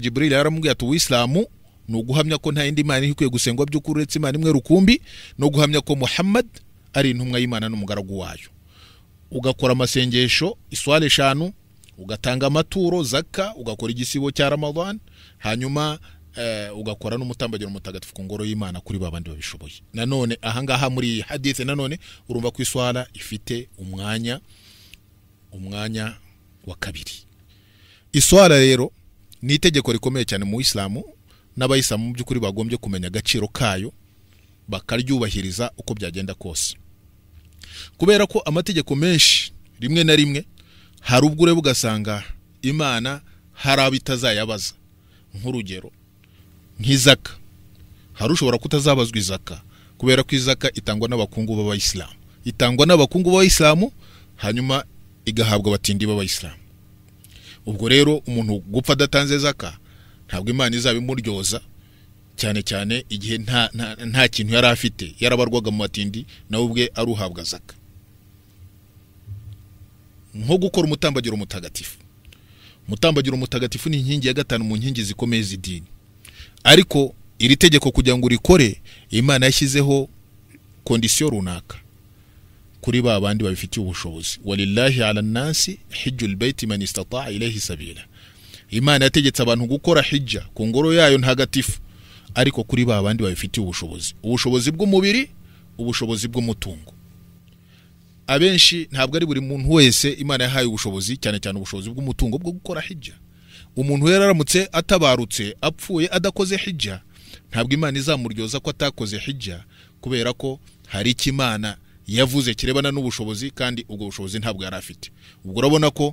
jiburili yaramubwiye ati uwisilamu ni uguhamya ko nta yindi mana ikwiye gusengwa by'ukuri uretse imana imwe rukumbi no guhamya ko muhammad ari intumwa y'imana n'umugaragu wayo ugakora amasengesho iswari eshanu ugatanga amaturo zaka ugakora igisibo cya ramadani hanyuma eh, ugakora n'umutambagiro mutagatifu ku ngoro y'imana kuri ba bandi babishoboye nanone ahangaha muri iyi hadithe nanone urumva ko iswara ifite umwanya umwanya wa kabiri iswara rero ni itegeko rikomeye cyane mu isilamu n'abayisilamu mu by'ukuri bagombye kumenya agaciro kayo bakaryubahiriza uko byagenda kose kubera ko amategeko menshi rimwe na rimwe hari ubwo ureba ugasanga imana hari abo itazayabaza nk'urugero nk'izaka hari ushobora kutazabazwa izaka kubera ko izaka itangwa n'abakungu b'abayisilamu itangwa n'abakungu b'abayisilamu hanyuma igahabwa abatindi b'abayisilamu ubwo rero umuntu gupfa adatanze zaka ntabwo imana izaba imuryoza cyane cyane igihe nta nta kintu yari afite yarabarwaga mu matindi nawe ubwe aruhabwa zaka nko gukora umutambagiro mutagatifu umutambagiro mutagatifu ni inkingi ya gatanu mu nkingi zikomeye z'idini ariko iri tegeko kugira ngo urikore imana yashyizeho kondisiyo runaka kuri ba bandi babifitiye ubushobozi walillahi ala nasi hijjul baiti man istata'a imana yategetse abantu gukora hijja ku ngoro yayo ntagatifu ariko kuri ba bandi babifitiye ubushobozi ubushobozi bw'umubiri ubushobozi bw'umutungo abenshi ntabwo ari buri muntu wese imana yahaye ubushobozi cyane cyane ubushobozi bw'umutungo bwo gukora hijja umuntu rero aramutse atabarutse apfuye adakoze hijja ntabwo imana izamuryoza ko atakoze hijja kubera ko hari icyo imana yavuze kirebana n'ubushobozi kandi ubwo bushobozi ntabwo yari afite ubwo urabona ko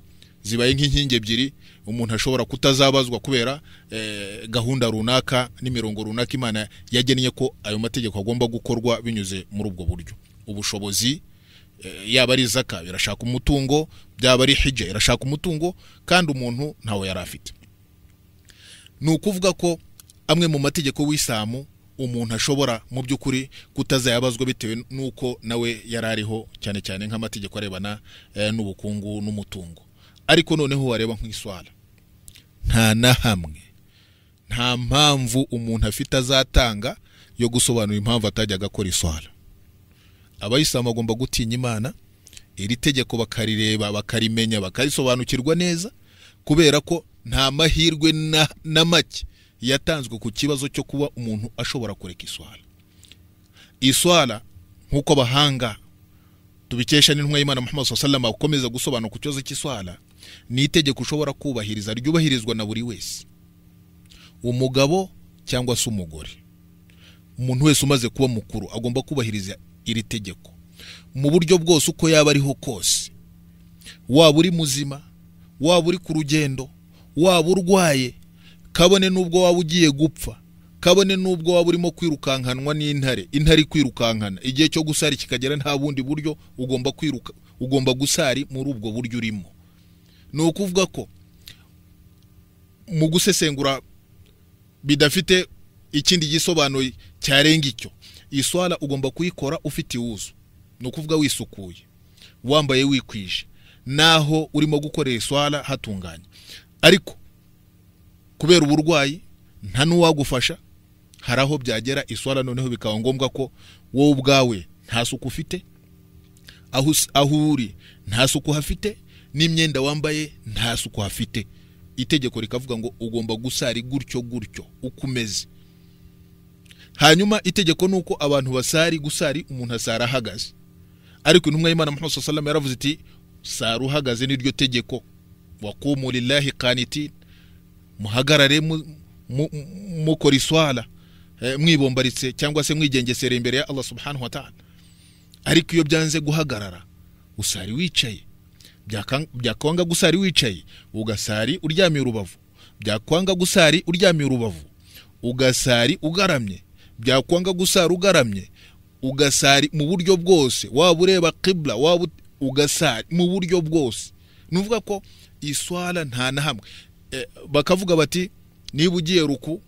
zibaye nk'inkingi ebyiri umuntu ashobora kutazabazwa kubera eh, gahunda runaka n'imirongo runaka imana yagennye ko ayo mategeko agomba gukorwa binyuze muri ubwo buryo ubushobozi eh, yaba ari izaka irashaka umutungo byaba ari hijya irashaka umutungo kandi umuntu ntawe yari afite ni ukuvuga ko amwe mu mategeko w'isamu umuntu ashobora mu by'ukuri kutazayabazwa bitewe n'uko nawe yari ariho cyane cyane nk'amategeko arebana eh, n'ubukungu n'umutungo ariko noneho wareba nk'iswara nta na hamwe nta mpamvu umuntu afite azatanga yo gusobanura impamvu atajya agakora iswara abayisilamu bagomba gutinya imana iri tegeko bakarireba bakarimenya bakarisobanukirwa neza kubera ko nta mahirwe na make yatanzwe ku kibazo cyo kuba umuntu ashobora kureka iswara iswara nk'uko abahanga tubikesha n'intumwa y'imana muhammad salama ukomeza gusobanura ku kibazo cy'iswara ni itegeko ushobora kubahiriza ryubahirizwa na buri wese umugabo cyangwa se umugore umuntu wese umaze kuba mukuru agomba kubahiriza iri tegeko mu buryo bwose uko yaba ariho kose waba uri muzima waba uri ku rugendo waba urwaye kabone n'ubwo waba ugiye gupfa kabone n'ubwo waba urimo kwirukankanwa n'intare intare kwirukankana igihe cyo gusara kikagera nta bundi buryo ugomba kwiruka ugomba gusari muri ubwo buryo urimo ni ukuvuga ko mu gusesengura bidafite ikindi gisobanuro cyarenga icyo iyi swara ugomba kuyikora ufite iwuzu ni ukuvuga wisukuye wambaye wikwije naho urimo gukorera iswara hatunganye ariko kubera uburwayi nta n'uwagufasha hari aho byagera iswara noneho bikaba ngombwa ko wowe ubwawe nta suku ufite aho uri nta suku hafite n'imyenda wambaye nta suku hafite itegeko rikavuga ngo ugomba gusari gutyo gutyo uko umeze hanyuma itegeko ni uko abantu basari gusari umuntu asara ahagaze ariko intumwa y'imana muhammad yaravuze iti saruhagaze uhagaze n'iryo tegeko wa qumul lillahi qanitin muhagarare mukora iswara eh, mwibombaritse cyangwa se mwigengesera imbere ya Allah subhanahu wa ta'ala ariko iyo byanze guhagarara usari wicaye byakwanga gusari wicaye ugasari uryamye urubavu byakwanga gusari uryamye urubavu ugasari ugaramye byakwanga gusari ugaramye ugasari mu buryo bwose waba ureba kibura waba ugasari mu buryo bwose nuvuga ko iswara nta na hamwe Eh, bakavuga bati niba ugiye ruku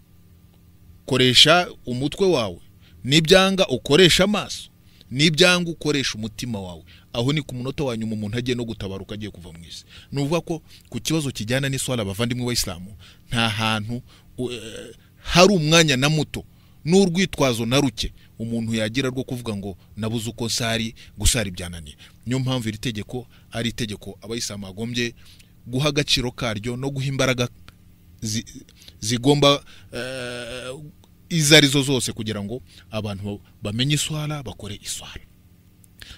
koresha umutwe wawe nibyanga ukoresha amaso nibyanga ukoresha umutima wawe aho ni ku munota wa nyuma umuntu agiye no gutabaruka agiye kuva mu isi ni ukuvuga ko ku kibazo kijyana n'iswara abavandimwe b'abayisilamu nta hantu eh, hari umwanya na muto n'urwitwazo na ruke umuntu yagira rwo kuvuga ngo nabuze uko nsari gusara ibyananiye niyo mpamvu iri tegeko ari itegeko abayisilamu bagombye guha agaciro karyo no guha imbaraga zigomba eh, izo arizo zose kugira ngo abantu bamenye iswara bakore iswara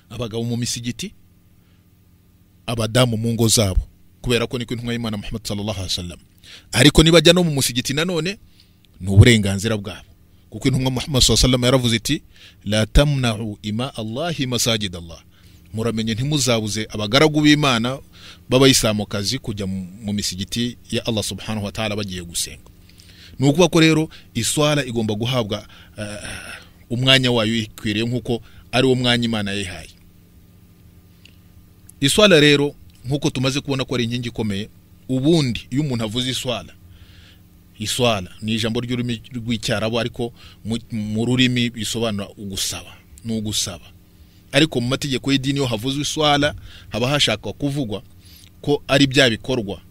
abagabo mu misigiti abadamu mu ngo zabo kubera ko niko intumwa y'imana muhammad sallallahu alaihi ariko nibajya no mu musigiti nanone ni uburenganzira bwabo kuko intumwa muhammad sallallahu alaihi wasallam yaravuze iti la tamna'u ima allahi masajid muramenye ntimuzabuze abagaragu b'imana b'abayisilamukazi kujya mu misigiti ya allah subhanahu wa ta'ala bagiye gusenga ni ukuvuga ko rero iswara igomba guhabwa eh, umwanya wayo ikwiriye nk'uko ari wo mwanya imana yayihaye iswara rero nk'uko tumaze kubona ko ari inkingi ikomeye ubundi iyo umuntu avuze iswara iswara ni ijambo ry'ururimi rw'icyarabu ariko mu rurimi bisobanura ugusaba ni ugusaba ariko mu mategeko y'idini iyo havuzwe iswara haba hashakwa kuvugwa ko ari bya bikorwa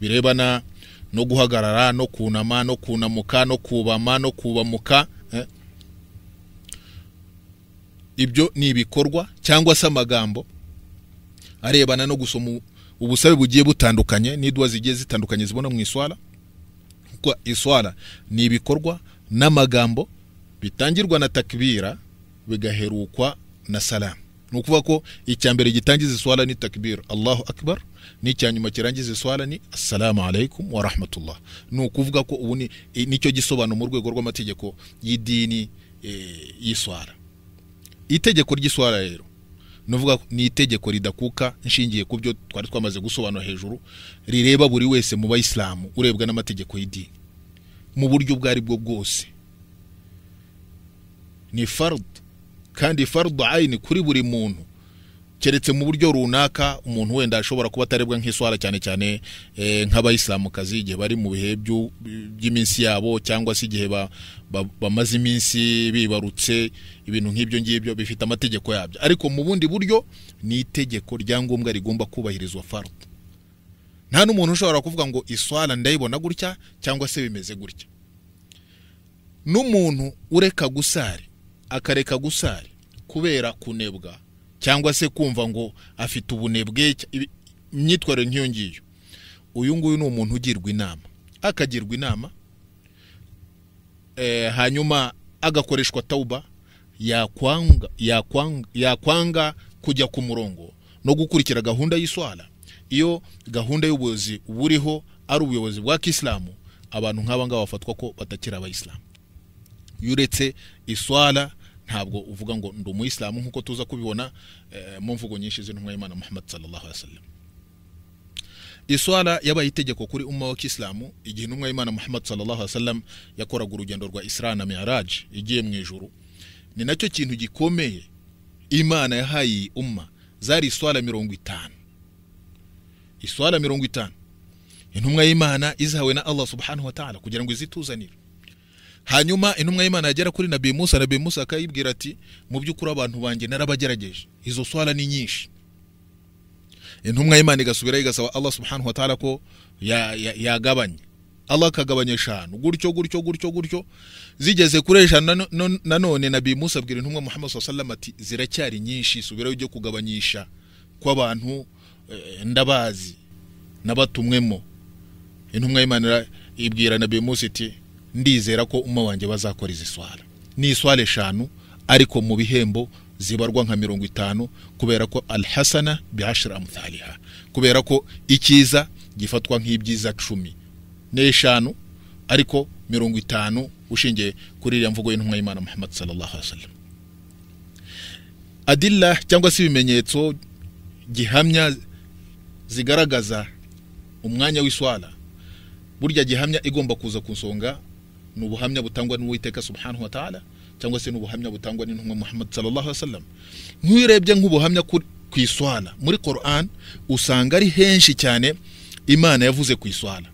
birebana no guhagarara no kunama no kunamuka no kubama no kubamuka eh? ibyo ni ibikorwa cyangwa se amagambo arebana no gusoma ubusabe bugiye butandukanye n'iduwa zigiye zitandukanye zibona mu iswara kuko iswara ni ibikorwa n'amagambo bitangirwa na takibira bigaherukwa na salamu ni ukuvuga ko icya mbere gitangiza iswala ni takibira allahu akbar n'icya nyuma kirangiza iswala ni assalamu alaikum wa rahmatullah ni ukuvuga ko ubu ni nicyo gisobanuro mu rwego rw'amategeko y'idini y'iswara itegeko ry'iswara rero ni itegeko ridakuka nshingiye ku byo twari twamaze gusobanura hejuru rireba buri wese mu bayisilamu urebwa n'amategeko y'idini mu buryo ubwo ari bwo bwose ni farud kandi farudu ayini kuri buri muntu keretse mu buryo runaka umuntu wenda ashobora kuba atarebwa nk'iswara cyane cyane eh, nk'abayisilamukazi igihe bari mu bihe by'iminsi yabo cyangwa se igihe bamaze iminsi bibarutse ibintu nk'ibyo ngibyo bifite amategeko yabyo ariko mu bundi buryo ni itegeko ryangombwa rigomba kubahirizwa farudu nta n'umuntu ushobora kuvuga ngo iswara ndayibona gutya cyangwa se bimeze gutya n'umuntu ureka gusare akareka gusari kubera kunebwa cyangwa se kumva ngo afite ubunebwe imyitwarire nk'iyo ngiyo uyu nguyu ni umuntu ugirwa inama akagirwa inama eh, hanyuma agakoreshwa tawuba yakwanga kujya ku murongo no gukurikira gahunda y'iswara iyo gahunda y'ubuyobozi buriho ari ubuyobozi bwa kisilamu abantu nk'aba bafatwa ko batakira abayisilamu iyo uretse iswara ntabwo uvuga ngo ndi umuyisilamu nk'uko tuza kubibona eh, mu mvugo nyinshi z'intumwa y'imana muhammad alayhi wa sallam iswara yabaye itegeko kuri umma wa kisilamu igihe intumwa y'imana muhammad alayhi wa sallam yakoraga urugendo rwa isra na miraj igiye mu ijuru ni nacyo kintu gikomeye imana yahaye iyi umma zari iswara mirongo itanu iswara mirongo itanu intumwa y'imana izahawe na allah subhanahu wa ta'ala kugira ngo izituzanire hanyuma intumwa y'imana yagera kuri nabi musa na musa akayibwira ati mu by'ukuri abantu banjye narabagerageje izo swara ni nyinshi intumwa y'imana igasubirayo igasaba allah subhanahu wataala ko yagabanya allah akagabanya eshanu gutyo gutyo gutyo gutyo zigeze kuri eshanu nanone nabi musa abwira intumwa muhammad sallam ati ziracyari nyinshi subirayo ujye kugabanyisha kw'abantu eh, ndabazi nabatumwemo intumwa y'imana ibwira na musa iti ndizera ko umwe wanjye bazakora izi swara ni iswara eshanu ariko mu bihembo zibarwa nka mirongo itanu kubera ko alhasana bihashira amutariha kubera ko icyiza gifatwa nk'ibyiza cumi n'eshanu ariko mirongo itanu ushingiye kuri iriya mvugo y'intumwa y'imana muhammad sallallahu alaihi wasallam adilla cyangwa se ibimenyetso gihamya zigaragaza umwanya w'iswara burya gihamya igomba kuza ku nsonga ni ubuhamya butangwa n'uwiteka subhanahu wa ta'ala cyangwa se ni ubuhamya butangwa n'intumwa muhammad sallallahu alaihi nk'iyo urebye nk'ubuhamya ku iswana muri Quran usanga ari henshi cyane imana yavuze ku iswana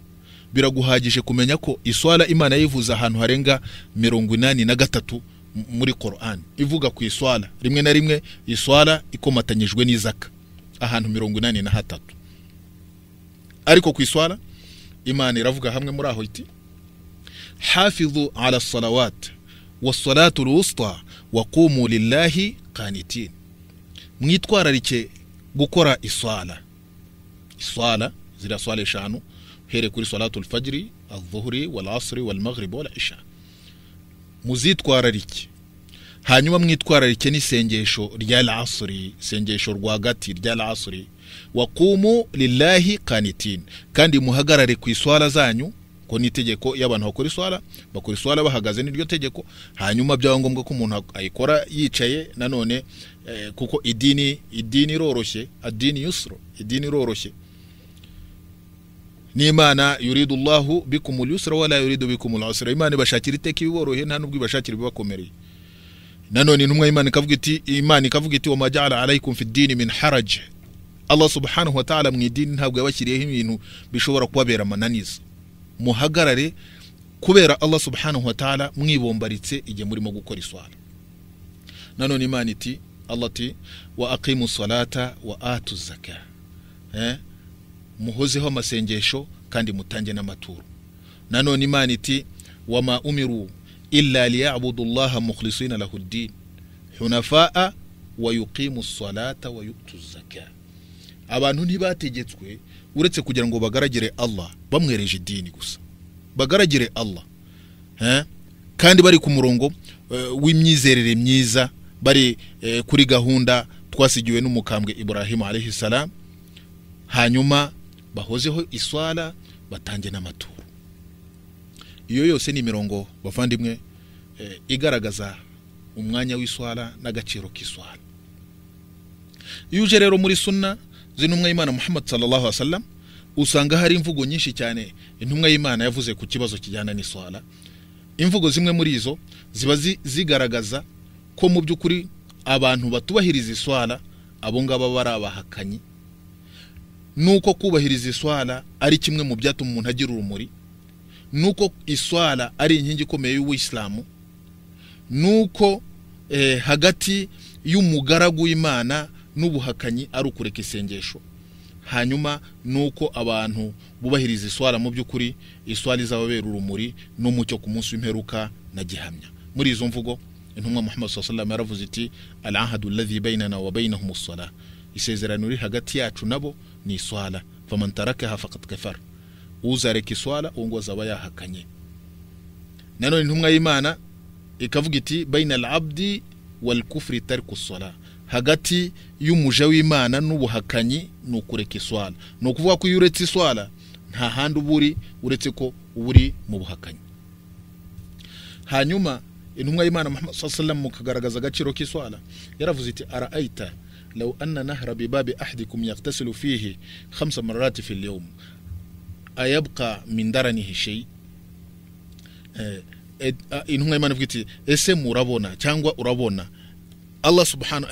biraguhagije kumenya ko iswara imana yivuza ahantu harenga mirongo inani na gatatu muri Quran ivuga ku iswara rimwe na rimwe iswara ikomatanyijwe n'izaka ahantu mirongo inani na hatatu ariko ku iswara imana iravuga hamwe muri aho iti hafidhu ala salawat wasalatu lwusta waqumu lillahi qanitin mwitwararike gukora iswala iswala zira swala eshanu uhereye kuri salatu lfajiri aldhuhuri walasri walmaghribi walaisha muzitwararike hanyuma mwitwararike n'isengesho rya lasri isengesho rwagati rya lasri waqumu lillahi qanitin kandi muhagarare ku iswara zanyu ko n'itegeko iyo abantu bakora iswara bakora iswara bahagaze n'iryo tegeko hanyuma byaba ngombwa ko umuntu ayikora yicaye nanone eh, kuko idini idini iroroshye adini yusro idini iroroshye n'imana yuridu allahu bikumul yusra wala yuridu bikumul usra imana ibashakira iteka ibiboroheye nta nubwo ibashakira ibibakomereye nanone intumwa y'imana ikavuga iti imana ikavuga iti wamajala alaykum fi dini allah subhanahu wa ta'ala mu idini ntabwo yabashyiriyeho ibintu bishobora kubabera amananiza muhagarare kubera allah subhanahu wa ta'ala mwibombaritse igihe murimo gukora iswara nanone imana iti allah ati wa aqimu salata wa atu eh? muhozeho amasengesho kandi mutange n'amaturo nanone imana iti wama umiru illa liyabudu llaha mukhlisina lahu hunafaa wa yuqimu salata wa yutu abantu ntibategetswe uretse kugira ngo bagaragire allah bamwereje idini gusa bagaragire allah kandi bari ku murongo eh, w'imyizerere myiza bari eh, kuri gahunda twasigiwe n'umukambwe ibrahim alayhi salam hanyuma bahozeho iswara batange n'amaturo iyo yose ni imirongo bavandimwe eh, igaragaza umwanya w'iswara n'agaciro k'iswara iyo uje rero muri suna z'intumwa y'imana muhammad sallallahu alaihi usanga hari imvugo nyinshi cyane intumwa y'imana yavuze ku kibazo kijyana n'iswara imvugo zimwe muri izo ziba zigaragaza ko mu by'ukuri abantu batubahiriza iswara abo ngabo bari abahakanyi nuko kubahiriza iswara ari kimwe mu byatuma umuntu agira urumuri nuko iswara ari inkingi ikomeye y'uwisilamu nuko eh, hagati y'umugaragu w'imana n'ubuhakanyi ari ukureka isengesho hanyuma nuko abantu bubahiriza iswara mu by'ukuri iswara izababera urumuri n'umucyo ku munsi w'imperuka na gihamya muri izo mvugo intumwa muhammad sallallahu yaravuze iti alahadu alladhi bainana wa bainahum as isezerano riri hagati yacu nabo ni iswala faman tarakaha faqad kafara uzareka iswara uwo ngo azaba yahakanye nanone intumwa y'imana ikavuga iti baina al-abdi wal kufri hagati y’umuja w'imana n'ubuhakanyi ni ukureka iswara ni ukuvuga ko iyo uretse iswara nta handi uba uri uretse ko uba uri mu buhakanyi hanyuma intumwa y'imana mu kagaragaza agaciro k'iswara yaravuze iti arayita law anna nahra bibabi ahdikum fihi khamsa mararati fil yawm ayabqa min eh, eh, intumwa y'imana ivuga iti ese murabona cyangwa urabona Allah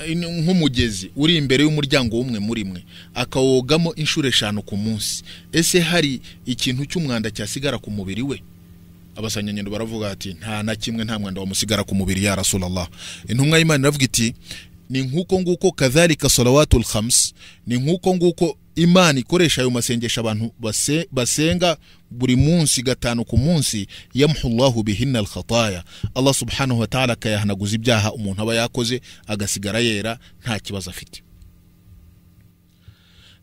nk'umugezi uri imbere y'umuryango w'umwe muri mwe akawogamo inshuro eshanu ku munsi ese hari ikintu cy'umwanda cyasigara ku mubiri we abasanyanyendo baravuga ati nta na kimwe nta mwanda wamusigara ku mubiri ya rasulallah intumwa y'imana iravuga iti ni nk'uko nguko kadhalika salawatul khams ni nk'uko nguko imani ikoresha ayo masengesha abantu basenga buri munsi gatanu ku munsi yamhullahu bihinna alkhataya allah subhanahu wa ta'ala kayahanaguza ibyaha umuntu aba yakoze agasigara yera nta kibazo afite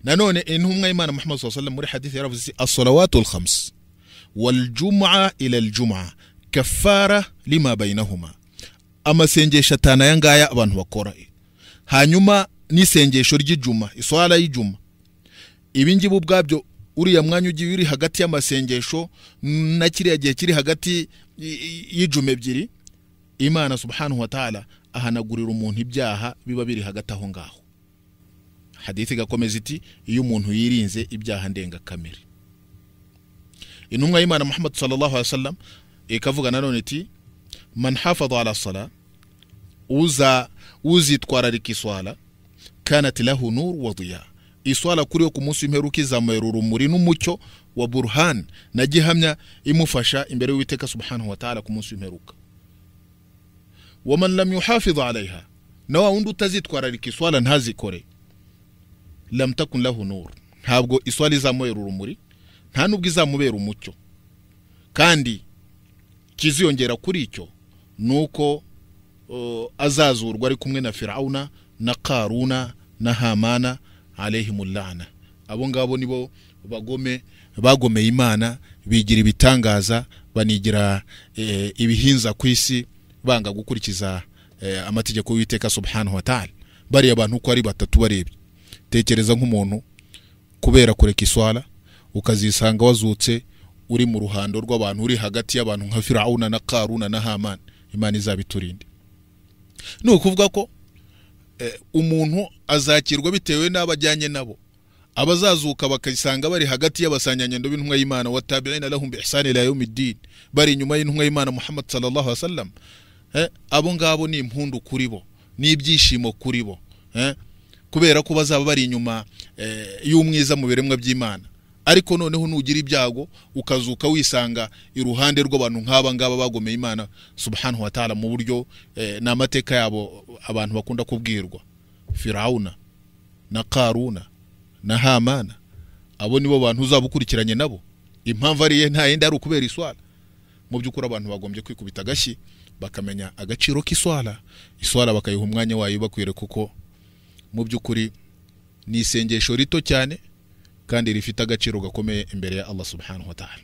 nanone intumwa y'imana muhammad saa sallam muri hadithi yaravuze ati asalawatu alkhams waljumua ila aljumua kafara lima bainahuma amasengesho atanu aya ngaya abantu bakora hanyuma n'isengesho ry'ijuma iswara y'ijuma ibi ngibi ubwabyo uriya mwanyu ugiye uri hagati y'amasengesho na kiriya gihe kiri hagati y'ijuma ebyiri imana subhanahu wa ta'ala ahanagurira umuntu ibyaha biba biri hagati aho ngaho hadithi igakomeza iti iyo umuntu yirinze ibyaha ndengakamere intumwa y'imana muhammad sallallahu alaihi wasallam ikavuga nanone iti man hafadha ala sala uza uzitwararika iswala kanat lahu nur wa diya iswara kuri yo ku munsi w'imperuka izamura urumuri n'umucyo wa buruhani na gihamya imufasha imbere y'uwiteka subhanahu wa ta'ala ku munsi w'imperuka wa man lam yuhafiz na wa wundi utazitwararika iswara ntazikore lam takun lahu nur ntabwo iswara izamubera urumuri nta nubwo izamubera umucyo kandi kiziyongera kuri icyo ni uko uh, azazurwa ari kumwe na firawuna na karuna na hamana alehimulana abo ngabo nibo bagome bagomeye imana bigira ibitangaza banigira eh, ibihinza ku isi banga gukurikiza eh, amategeko y'uwiteka Subhanu wa bariya abantu uko ari batatu barebye tekereza nk'umuntu kubera kureka iswara ukazisanga wazutse uri mu ruhando rw'abantu uri hagati y'abantu nka firawuna na karuna na hamani imana izabiturinde ni ukuvuga ko Eh, umuntu azakirwa bitewe n'abo ajyanye nabo abazazuka bakisanga bari hagati y'abasanyanyendo b'intumwa y'imana wa tabi'ina lahum bi ihsani ila bari inyuma y'intumwa y'imana Muhammad sallallahu alaihi eh, abo ngabo ni impundu kuri bo ni ibyishimo kuri bo eh, kubera ko bazaba bari inyuma y'umwiza mu biremwa by'imana ariko noneho nugira ibyago ukazuka wisanga iruhande rw'abantu nk'aba ngaba bagomeye imana subhanahu wa ta'ala mu buryo eh, ni amateka yabo abantu bakunda kubwirwa firawuna na karuna na hamana abo nibo bantu uzaba ukurikiranye nabo impamvu ari nta yindi ari ukubera iswara mu by'ukuri abantu bagombye kwikubita agashyi bakamenya agaciro k'iswara iswara bakayiha umwanya wayo bakwereka kuko mu by'ukuri ni isengesho rito cyane kandi rifite agaciro gakomeye imbere ya allah subhanahu wa ta'ala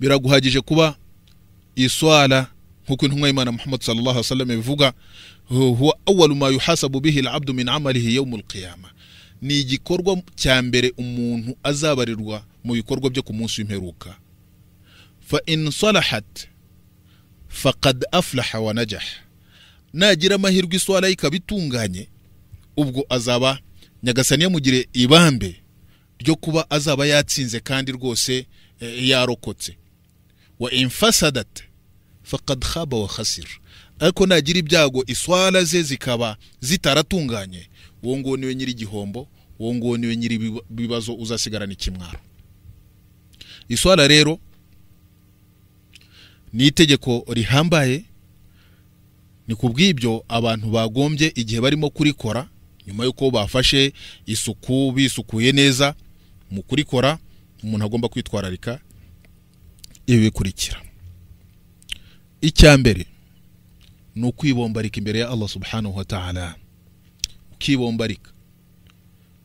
biraguhagije kuba iswala nk'uko intumwa y'imana muhammad sallallahu alaihi wasallam ivuga huwa awwalu ma yuhasabu bihi alabdu min amalihi yawm al-qiyamah ni igikorwa cya mbere umuntu azabarirwa mu bikorwa byo ku munsi w'imperuka fa in salahat faqad aflaha wa najah nagira amahirwe iswala ye ikaba itunganye ubwo azaba nyagasani yamugire ibambe ryo kuba azaba yatsinze kandi rwose eh, yarokotse wa imfasadate fakad wa hasira ariko nagira ibyago iswara ze zikaba zitaratunganye uwo nguwo niwe nyiri igihombo uwo nguwo niwe nyiri ibibazo uzasigarana ikimwaro iswara rero ni itegeko rihambaye ni ku bw'ibyo abantu bagombye igihe barimo kurikora nyuma y'uko bafashe isuku bisukuye neza mu kurikora umuntu agomba kwitwararika ibi bikurikira icya mbere ni ukwibombarika imbere ya allah subhanahu wa ta'ala ukibombarika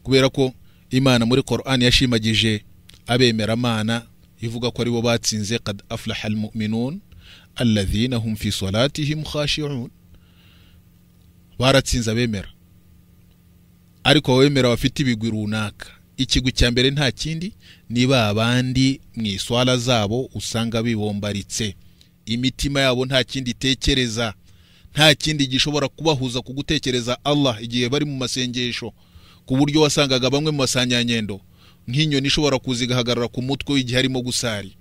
kubera ko imana muri korani yashimagije abemeramana ivuga ko aribo batsinze kad aflaha almuminun alladhina hum fi baratsinze abemera ariko abemera bafite ibigwi runaka ikigwi cya mbere nta kindi ni ba bandi mu iswara zabo usanga bibombaritse imitima yabo nta kindi itekereza nta kindi gishobora kubahuza ku gutekereza allah igihe bari mu masengesho ku buryo wasangaga bamwe mu basanyanyendo nk'inyoni ishobora kuza igahagarara ku mutwe igihe arimo gusari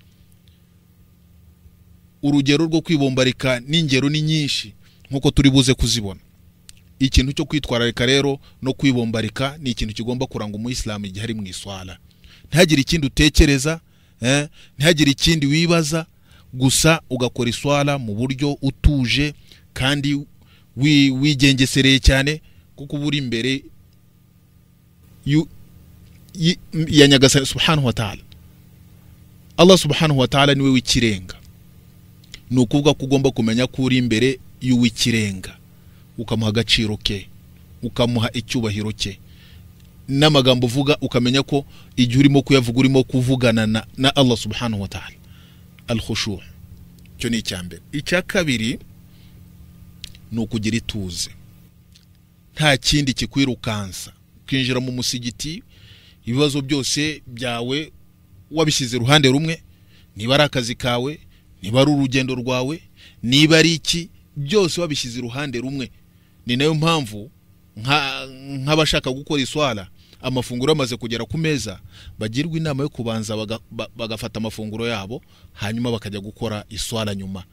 urugero rwo kwibombarika n'ingero ni nyinshi nk'uko turi buze kuzibona ikintu cyo kwitwararika rero no kwibombarika ni ikintu kigomba kuranga umuyisilamu igihe ari mu iswara ntihagire ikindi utekereza eh? ntihagire ikindi wibaza gusa ugakora iswara mu buryo utuje kandi wigengesereye cyane kuko uba uri imbere ya nyagasani subhanahu wa Allah subhanahu wa niwe w'ikirenga ni ukuvuga ko ugomba kumenya ko uri imbere y'uw'ikirenga ukamuha agaciro ke ukamuha icyubahiro cye n'amagambo uvuga ukamenya ko igihe urimo kuyavuga urimo kuvugana na na Allah subhanahu wa ta'ala al icyo ni icya mbere icya kabiri ni ukugira ituze nta kindi kikwirukansa ukinjira mu musigiti ibibazo byose byawe wabishyize iruhande rumwe niba ari akazi kawe niba ari urugendo rwawe niba ari iki byose wabishyize iruhande rumwe ni nayo mpamvu nk'abashaka gukora iswara amafunguro amaze kugera ku meza bagirwa inama yo kubanza bagafata amafunguro yabo hanyuma bakajya gukora iswara nyuma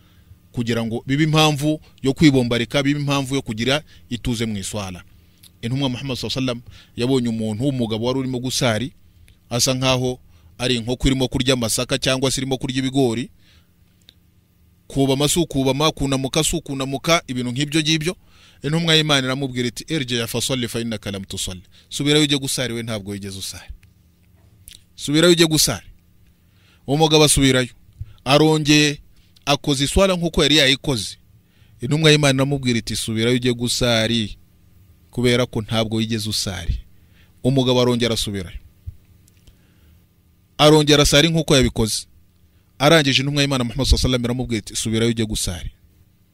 kugira ngo bibe impamvu yo kwibombarika bibe impamvu yo kugira ituze mu iswara intumwa muhammad sallam yabonye umuntu w'umugabo wari urimo gusari asa nkaho ari inkoko irimo kurya amasaka cyangwa se irimo kurya ibigori kubama si ukubama kunamuka si ukunamuka ibintu nk'ibyo ngibyo intumwa y'imana iramubwira iti erige yafasole fayina karamutusole subirayo ujye gusara we ntabwo wigeze usara subirayo ujye gusara umugabo asubirayo arongeye akoze iswara nk'uko yari yayikoze intumwa y'imana iramubwira iti subirayo ujye gusari kubera ko ntabwo wigeze usari umugabo arongera asubirayo arongera asari nk'uko yabikoze arangije intumwa y'imana muhammad sallallahu alaihi iramubwira iti subirayo ujye gusari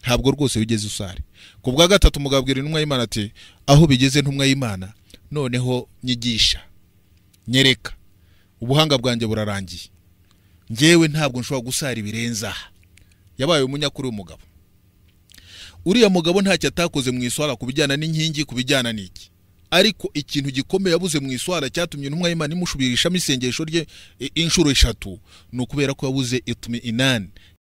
ntabwo rwose wigeze usara ku bwa gatatu mugabwira intumwa y'imana ati aho bigeze ntumwa y'imana noneho nyigisha nyereka ubuhanga bwanjye burarangiye ngewe ntabwo nshobora gusara ibirenze aha yabaye umunyakuri w'umugabo uriya mugabo ntacyo atakoze mu iswara ku bijyana n'inkingi ku bijyana n'iki ariko ikintu gikomeye yabuze mu iswara cyatumye intumwa y'imana imushubirishamo isengesho rye inshuro eshatu ni ukubera ko yabuze itumi inani